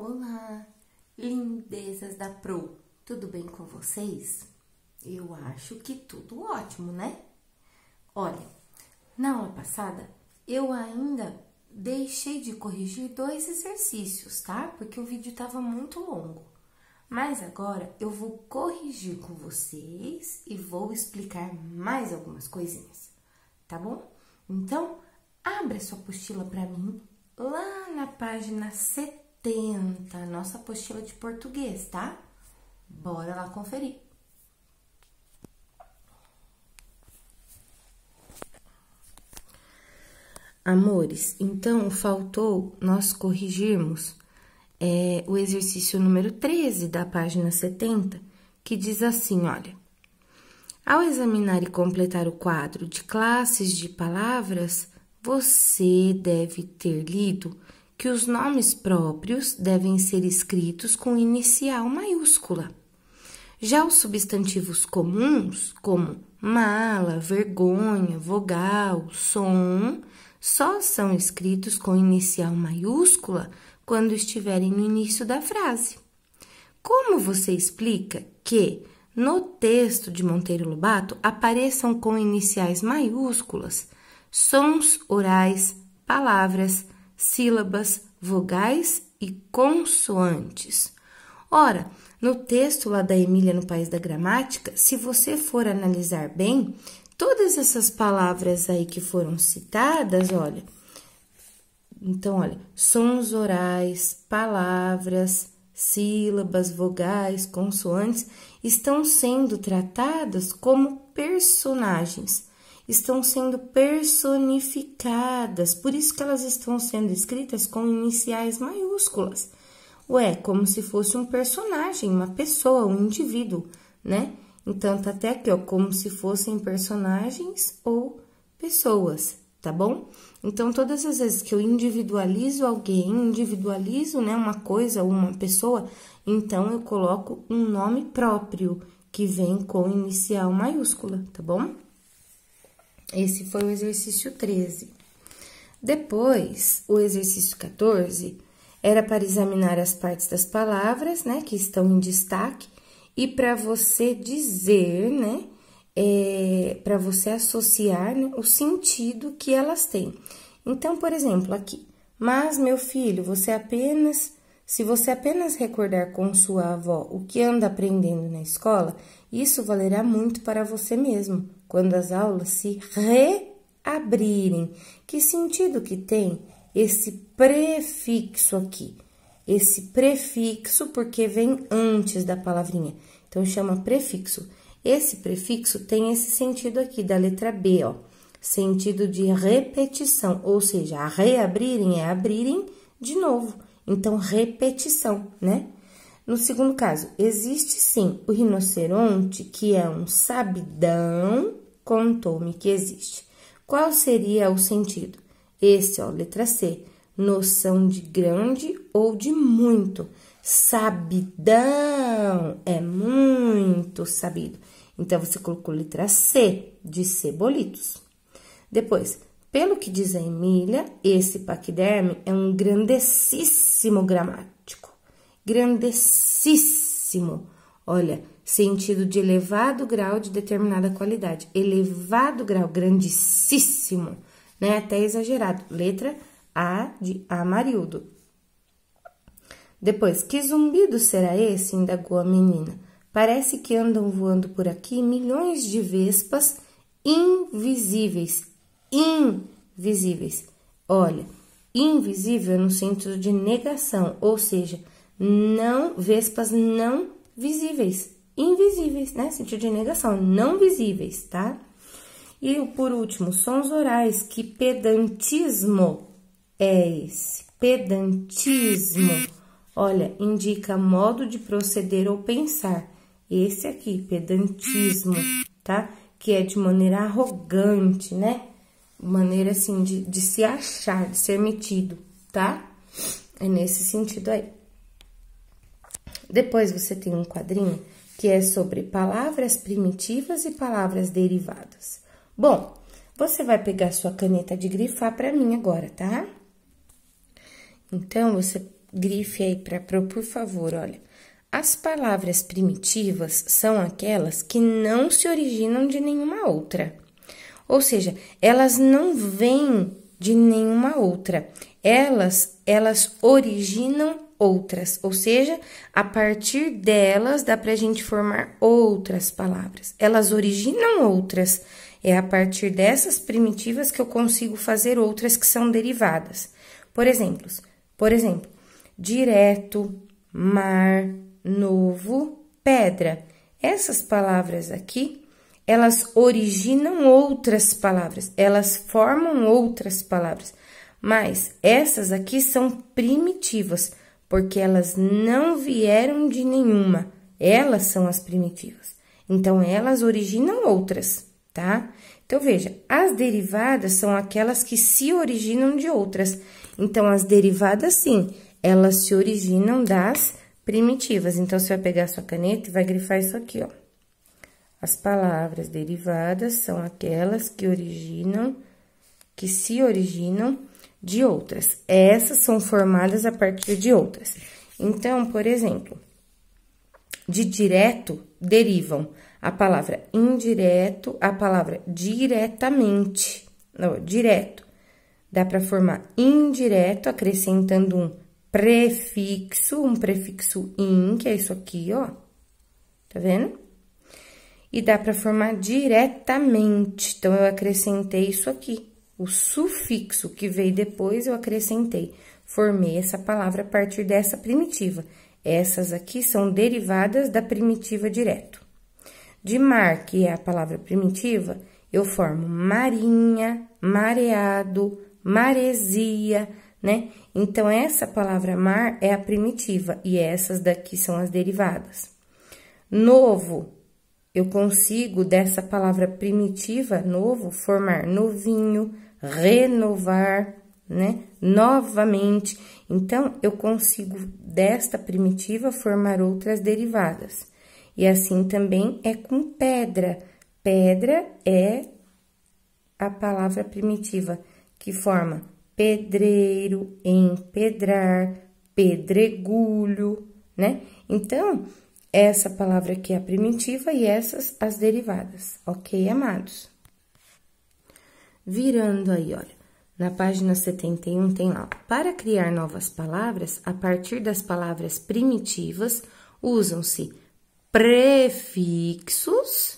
Olá, lindezas da Pro, tudo bem com vocês? Eu acho que tudo ótimo, né? Olha, na aula passada eu ainda deixei de corrigir dois exercícios, tá? Porque o vídeo estava muito longo. Mas agora eu vou corrigir com vocês e vou explicar mais algumas coisinhas, tá bom? Então, abre a sua apostila para mim lá na página 70 80, nossa apostila de português, tá? Bora lá conferir. Amores, então faltou nós corrigirmos é, o exercício número 13 da página 70, que diz assim: olha. Ao examinar e completar o quadro de classes de palavras, você deve ter lido que os nomes próprios devem ser escritos com inicial maiúscula. Já os substantivos comuns, como mala, vergonha, vogal, som, só são escritos com inicial maiúscula quando estiverem no início da frase. Como você explica que no texto de Monteiro Lobato apareçam com iniciais maiúsculas sons orais, palavras, sílabas, vogais e consoantes. Ora, no texto lá da Emília no País da Gramática, se você for analisar bem, todas essas palavras aí que foram citadas, olha. Então, olha, sons orais, palavras, sílabas, vogais, consoantes estão sendo tratadas como personagens estão sendo personificadas, por isso que elas estão sendo escritas com iniciais maiúsculas. Ué, como se fosse um personagem, uma pessoa, um indivíduo, né? Então, tá até aqui, ó, como se fossem personagens ou pessoas, tá bom? Então, todas as vezes que eu individualizo alguém, individualizo, né, uma coisa ou uma pessoa, então eu coloco um nome próprio que vem com inicial maiúscula, tá bom? Esse foi o exercício 13. Depois, o exercício 14 era para examinar as partes das palavras, né, que estão em destaque, e para você dizer, né, é, para você associar né, o sentido que elas têm. Então, por exemplo, aqui, mas meu filho, você apenas, se você apenas recordar com sua avó o que anda aprendendo na escola, isso valerá muito para você mesmo quando as aulas se reabrirem. Que sentido que tem esse prefixo aqui? Esse prefixo porque vem antes da palavrinha. Então chama prefixo. Esse prefixo tem esse sentido aqui da letra B, ó. Sentido de repetição, ou seja, reabrirem é abrirem de novo. Então repetição, né? No segundo caso, existe sim o rinoceronte, que é um sabidão, contou-me que existe. Qual seria o sentido? Esse, ó, letra C, noção de grande ou de muito. Sabidão é muito sabido. Então, você colocou letra C, de cebolitos. Depois, pelo que diz a Emília, esse paquiderme é um grandessíssimo gramático grandessíssimo. Olha, sentido de elevado grau de determinada qualidade. Elevado grau, grandíssimo, né? Até exagerado. Letra A de Amarildo. Depois, que zumbido será esse? indagou a menina. Parece que andam voando por aqui milhões de vespas invisíveis. Invisíveis. Olha, invisível no sentido de negação, ou seja, não vespas não visíveis, invisíveis, né? Sentido de negação, não visíveis, tá? E por último, sons orais, que pedantismo é esse? Pedantismo, olha, indica modo de proceder ou pensar. Esse aqui, pedantismo, tá? Que é de maneira arrogante, né? Maneira assim de, de se achar, de ser metido, tá? É nesse sentido aí. Depois você tem um quadrinho que é sobre palavras primitivas e palavras derivadas. Bom, você vai pegar sua caneta de grifar para mim agora, tá? Então, você grife aí para por favor, olha. As palavras primitivas são aquelas que não se originam de nenhuma outra. Ou seja, elas não vêm de nenhuma outra. Elas, elas originam outras, ou seja, a partir delas dá para a gente formar outras palavras. Elas originam outras. É a partir dessas primitivas que eu consigo fazer outras que são derivadas. Por exemplo, por exemplo, direto, mar, novo, pedra. Essas palavras aqui, elas originam outras palavras, elas formam outras palavras. Mas essas aqui são primitivas porque elas não vieram de nenhuma, elas são as primitivas. Então, elas originam outras, tá? Então, veja, as derivadas são aquelas que se originam de outras. Então, as derivadas, sim, elas se originam das primitivas. Então, você vai pegar a sua caneta e vai grifar isso aqui, ó. As palavras derivadas são aquelas que originam, que se originam de outras. Essas são formadas a partir de outras. Então, por exemplo, de direto derivam a palavra indireto, a palavra diretamente, não, direto. Dá para formar indireto acrescentando um prefixo, um prefixo in, que é isso aqui, ó. Tá vendo? E dá para formar diretamente. Então, eu acrescentei isso aqui. O sufixo que veio depois eu acrescentei. Formei essa palavra a partir dessa primitiva. Essas aqui são derivadas da primitiva direto. De mar, que é a palavra primitiva, eu formo marinha, mareado, maresia, né? Então, essa palavra mar é a primitiva e essas daqui são as derivadas. Novo, eu consigo, dessa palavra primitiva, novo, formar novinho, renovar, né? Novamente. Então, eu consigo, desta primitiva, formar outras derivadas. E assim também é com pedra. Pedra é a palavra primitiva que forma pedreiro, empedrar, pedregulho, né? Então, essa palavra aqui é a primitiva e essas as derivadas, ok, amados? Virando aí, olha, na página 71 tem lá, para criar novas palavras, a partir das palavras primitivas, usam-se prefixos,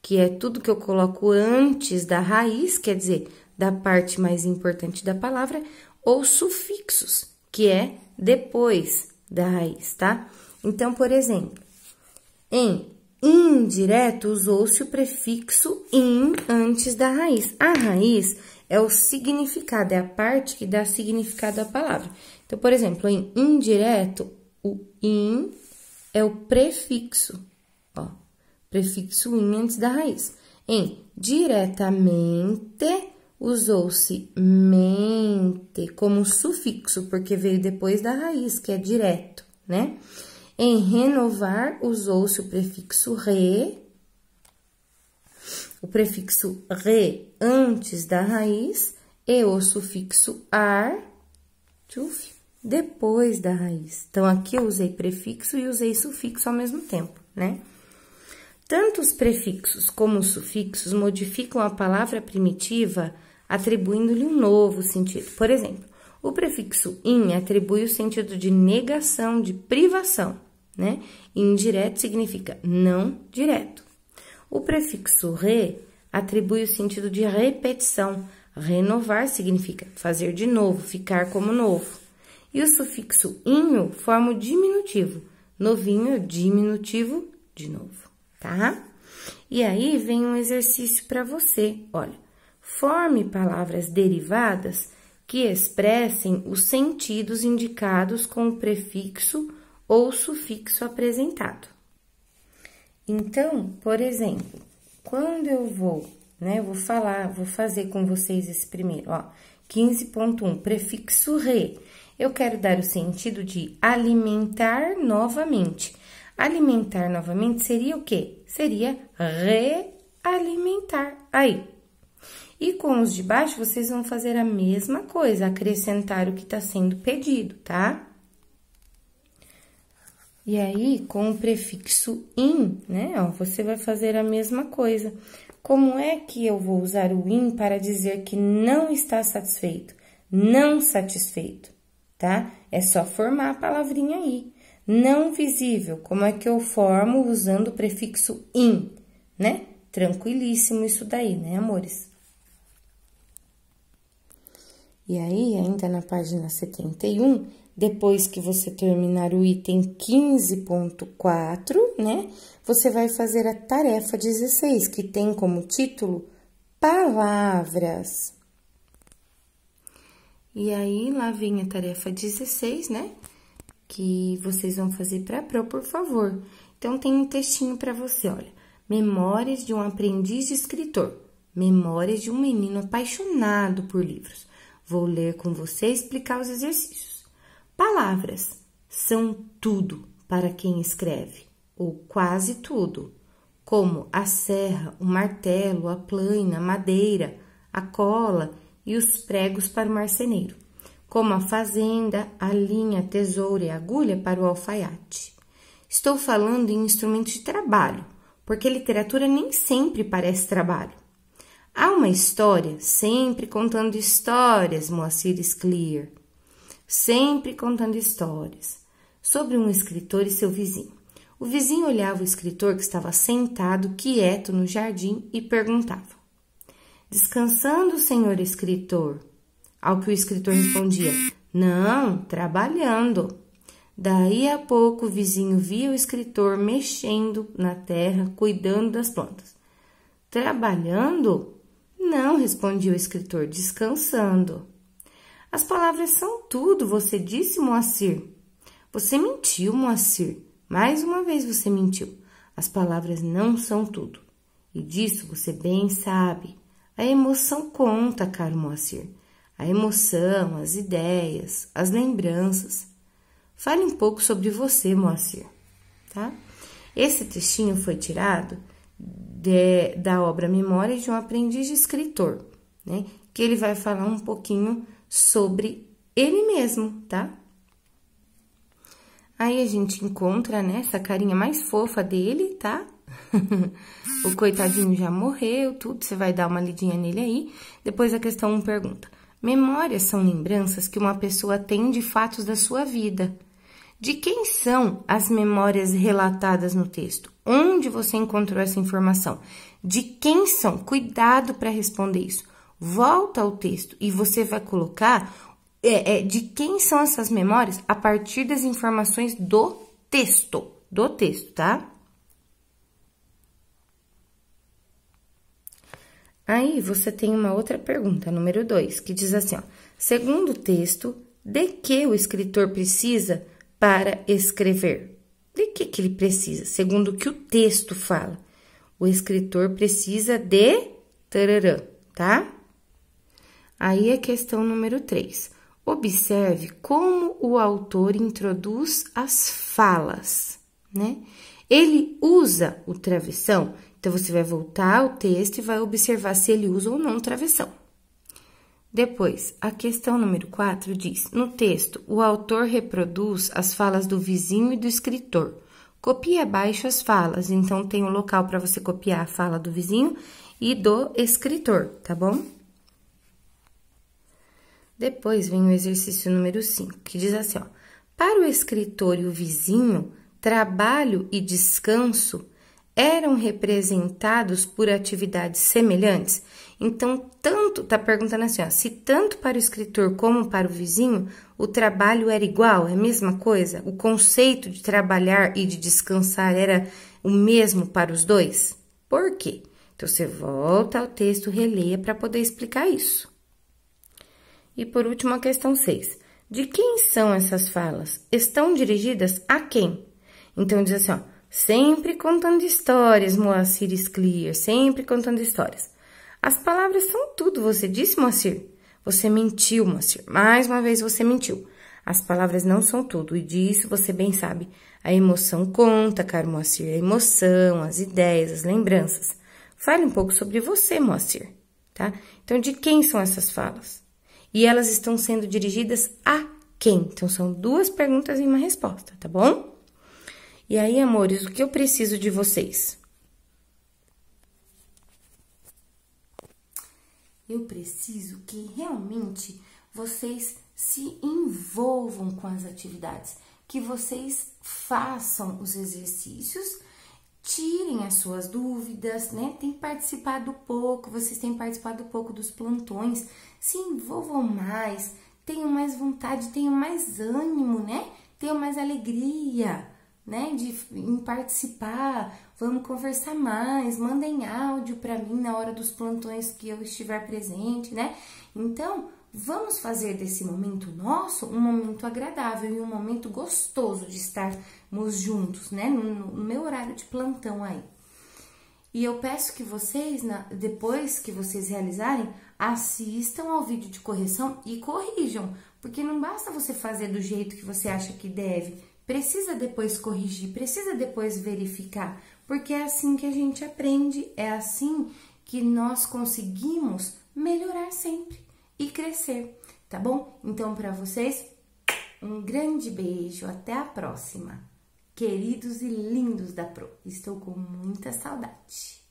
que é tudo que eu coloco antes da raiz, quer dizer, da parte mais importante da palavra, ou sufixos, que é depois da raiz, tá? Então, por exemplo, em indireto, usou-se o prefixo in antes da raiz. A raiz é o significado, é a parte que dá significado à palavra. Então, por exemplo, em indireto, o in é o prefixo, ó, prefixo in antes da raiz. Em diretamente, usou-se mente como sufixo, porque veio depois da raiz, que é direto, né? Em renovar, usou-se o prefixo re, o prefixo re antes da raiz e o sufixo ar tchuf, depois da raiz. Então, aqui eu usei prefixo e usei sufixo ao mesmo tempo, né? Tanto os prefixos como os sufixos modificam a palavra primitiva atribuindo-lhe um novo sentido. Por exemplo, o prefixo in atribui o sentido de negação, de privação né? Indireto significa não direto. O prefixo re atribui o sentido de repetição. Renovar significa fazer de novo, ficar como novo. E o sufixo inho forma o diminutivo. Novinho, diminutivo, de novo, tá? E aí vem um exercício para você. Olha, forme palavras derivadas que expressem os sentidos indicados com o prefixo ou sufixo apresentado. Então, por exemplo, quando eu vou, né, eu vou falar, vou fazer com vocês esse primeiro, ó, 15.1, prefixo re. Eu quero dar o sentido de alimentar novamente. Alimentar novamente seria o quê? Seria realimentar. Aí. E com os de baixo, vocês vão fazer a mesma coisa, acrescentar o que está sendo pedido, tá? E aí, com o prefixo in, né, ó, você vai fazer a mesma coisa. Como é que eu vou usar o in para dizer que não está satisfeito? Não satisfeito, tá? É só formar a palavrinha aí. Não visível, como é que eu formo usando o prefixo in, né? Tranquilíssimo isso daí, né, amores? E aí, ainda na página 71, depois que você terminar o item 15.4, né? Você vai fazer a tarefa 16, que tem como título Palavras. E aí, lá vem a tarefa 16, né? Que vocês vão fazer para pro, por favor. Então, tem um textinho para você, olha. Memórias de um aprendiz de escritor. Memórias de um menino apaixonado por livros. Vou ler com você e explicar os exercícios. Palavras são tudo para quem escreve, ou quase tudo, como a serra, o martelo, a plaina, a madeira, a cola e os pregos para o marceneiro, como a fazenda, a linha, a tesoura e a agulha para o alfaiate. Estou falando em instrumentos de trabalho, porque literatura nem sempre parece trabalho. Há uma história sempre contando histórias, Moacir Clear sempre contando histórias sobre um escritor e seu vizinho. O vizinho olhava o escritor que estava sentado quieto no jardim e perguntava: Descansando, senhor escritor? Ao que o escritor respondia: Não, trabalhando. Daí a pouco o vizinho via o escritor mexendo na terra, cuidando das plantas. Trabalhando? Não, respondia o escritor, descansando. As palavras são tudo, você disse, Moacir. Você mentiu, Moacir. Mais uma vez você mentiu. As palavras não são tudo. E disso você bem sabe. A emoção conta, caro Moacir. A emoção, as ideias, as lembranças. Fale um pouco sobre você, Moacir, tá? Esse textinho foi tirado de, da obra Memórias de um Aprendiz de Escritor, né? Que ele vai falar um pouquinho sobre ele mesmo, tá? Aí a gente encontra, né, essa carinha mais fofa dele, tá? o coitadinho já morreu, tudo, você vai dar uma lidinha nele aí. Depois a questão 1 pergunta: Memórias são lembranças que uma pessoa tem de fatos da sua vida. De quem são as memórias relatadas no texto? Onde você encontrou essa informação? De quem são? Cuidado para responder isso. Volta ao texto e você vai colocar é, é, de quem são essas memórias a partir das informações do texto. Do texto, tá? Aí você tem uma outra pergunta, número 2, que diz assim: ó, segundo o texto, de que o escritor precisa para escrever? De que, que ele precisa? Segundo o que o texto fala, o escritor precisa de tararã, tá? Aí é questão número 3. Observe como o autor introduz as falas, né? Ele usa o travessão, então você vai voltar ao texto e vai observar se ele usa ou não o travessão. Depois, a questão número 4 diz: no texto, o autor reproduz as falas do vizinho e do escritor. Copie abaixo as falas, então tem o um local para você copiar a fala do vizinho e do escritor, tá bom? Depois vem o exercício número 5, que diz assim, ó, Para o escritor e o vizinho, trabalho e descanso eram representados por atividades semelhantes? Então, tanto, tá perguntando assim, ó, se tanto para o escritor como para o vizinho, o trabalho era igual, é a mesma coisa? O conceito de trabalhar e de descansar era o mesmo para os dois? Por quê? Então, você volta ao texto, releia para poder explicar isso. E por último, a questão 6. De quem são essas falas? Estão dirigidas a quem? Então, diz assim, ó, sempre contando histórias, Moacir Clear, sempre contando histórias. As palavras são tudo, você disse, Moacir? Você mentiu, Moacir. Mais uma vez, você mentiu. As palavras não são tudo, e disso você bem sabe. A emoção conta, caro Moacir, a emoção, as ideias, as lembranças. Fale um pouco sobre você, Moacir, tá? Então, de quem são essas falas? e elas estão sendo dirigidas a quem? Então são duas perguntas e uma resposta, tá bom? E aí, amores, o que eu preciso de vocês? Eu preciso que realmente vocês se envolvam com as atividades, que vocês façam os exercícios tirem as suas dúvidas, né? Tem participado pouco, vocês têm participado pouco dos plantões, se envolvam mais, tenham mais vontade, tenham mais ânimo, né? Tenham mais alegria, né? De em participar, vamos conversar mais, mandem áudio para mim na hora dos plantões que eu estiver presente, né? Então, Vamos fazer desse momento nosso um momento agradável e um momento gostoso de estarmos juntos, né? No, no meu horário de plantão aí. E eu peço que vocês, na, depois que vocês realizarem, assistam ao vídeo de correção e corrijam, porque não basta você fazer do jeito que você acha que deve, precisa depois corrigir, precisa depois verificar, porque é assim que a gente aprende, é assim que nós conseguimos melhorar sempre e crescer, tá bom? Então, para vocês, um grande beijo, até a próxima. Queridos e lindos da Pro, estou com muita saudade.